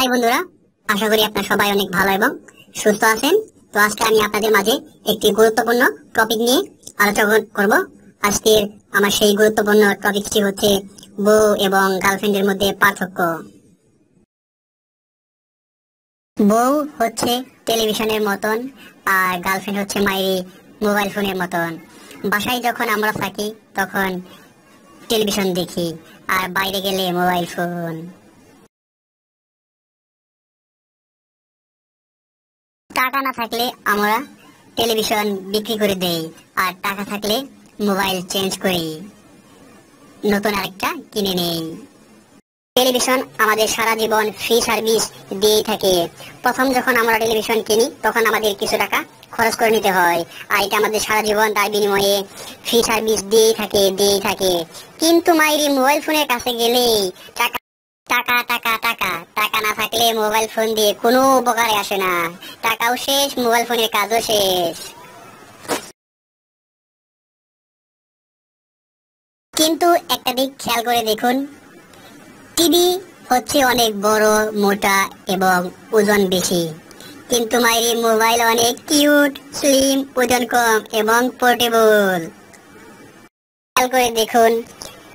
high বন্ধুরা আশা করি আপনারা সবাই অনেক ভালো এবং সুস্থ আছেন তো আজকে আমি আপনাদের মাঝে একটি গুরুত্বপূর্ণ টপিক নিয়ে আলোচনা করব আজকের আমার সেই গুরুত্বপূর্ণ টপিকটি হচ্ছে বউ এবং গার্লফ্রেন্ডের মধ্যে পার্থক্য বউ হচ্ছে টেলিভিশনের মতন আর গার্লফ্রেন্ড হচ্ছে মায়ের মোবাইল ফোনের মতন বাসায় যখন আমরা থাকি তখন টেলিভিশন দেখি আর বাইরে গেলে মোবাইল ফোন টাকা না থাকলে আমরা টেলিভিশন বিক্রি করে দেই আর টাকা থাকলে মোবাইল চেঞ্জ করি নতুন আরেকটা কিনে নেই টেলিভিশন আমাদের সারা জীবন ফ্রি সার্ভিস দিয়ে থাকে প্রথম যখন আমরা টেলিভিশন কিনি তখন আমাদের কিছু টাকা খরচ করে নিতে হয় আর এটা আমাদের সারা জীবন তার বিনিময়ে ফ্রি সার্ভিস দিয়েই থাকে দিয়েই থাকে কিন্তু মাইরি মোবাইল ফোনের কাছে গেলেই টাকা টাকা টাকা টাকা টাকা না থাকলে মোবাইল ফোন দিয়ে কোনো উপকারে আসে না কাজও শেষ মোবাইল ফোনের কাজও শেষ কিন্তু একটা দিক খেয়াল করে দেখুন টিভি হচ্ছে অনেক বড় মোটা এবং ওজন বেশি কিন্তু মায়ের মোবাইল অনেক কিউট স্লিম ওজন কম এবং পোর্টেবল খেয়াল করে দেখুন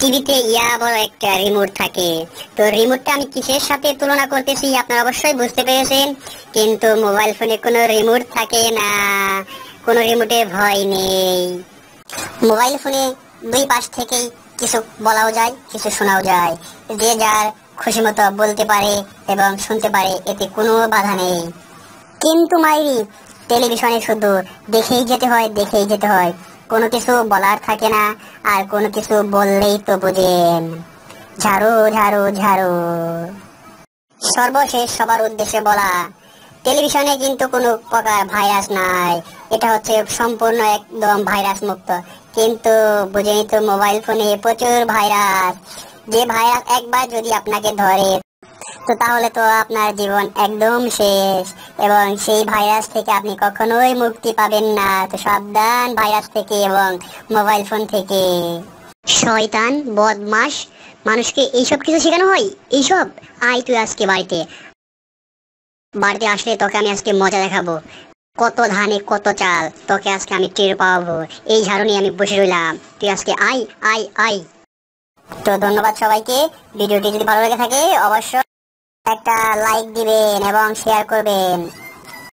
টিভিতে ইয়া বড় একটা রিমোট থাকে তো রিমোটটা আমি কিসের সাথে তুলনা করতেছি আপনারা অবশ্যই বুঝতে পেরেছেন কিন্তু মোবাইল ফোনে কোনো রিমোট থাকে না কোনো রিমোটে ভয় নেই মোবাইল ফোনে দুই পাশ থেকেই কিছু বলাও যায় কিছু শোনাও যায় যে যার খুশি মতো বলতে পারে এবং শুনতে পারে এতে কোনো বাধা নেই কিন্তু মাইরি টেলিভিশনে শুধু দেখেই যেতে হয় দেখেই যেতে হয় কোনো কিছু বলার থাকে না আর কোনো কিছু বললেই তো বুঝেন ঝাড়ু ঝাড়ু ঝাড়ু সর্বশেষ সবার উদ্দেশ্যে বলা টেলিভিশনে কিন্তু কোনো প্রকার ভাইরাস নাই এটা হচ্ছে সম্পূর্ণ একদম ভাইরাস মুক্ত কিন্তু বুঝেই তো মোবাইল ফোনে প্রচুর ভাইরাস যে ভাইরাস একবার যদি আপনাকে ধরে তো তাহলে তো আপনার জীবন একদম শেষ এবং সেই ভাইরাস থেকে আপনি কখনোই মুক্তি পাবেন না তো সাবধান ভাইরাস থেকে এবং মোবাইল ফোন থেকে শয়তান বদমাস মানুষকে এইসব কিছু শেখানো হয় এইসব আই তুই আজকে বাড়িতে বাড়িতে আসলে তোকে আমি আজকে মজা দেখাবো কত ধানে কত চাল তোকে আজকে আমি টের পাবো এই ঝাড়ু নিয়ে আমি বসে রইলাম তুই আজকে আই আই আই তো ধন্যবাদ সবাইকে ভিডিওটি যদি ভালো লেগে থাকে অবশ্যই একটা লাইক দিবেন এবং শেয়ার করবেন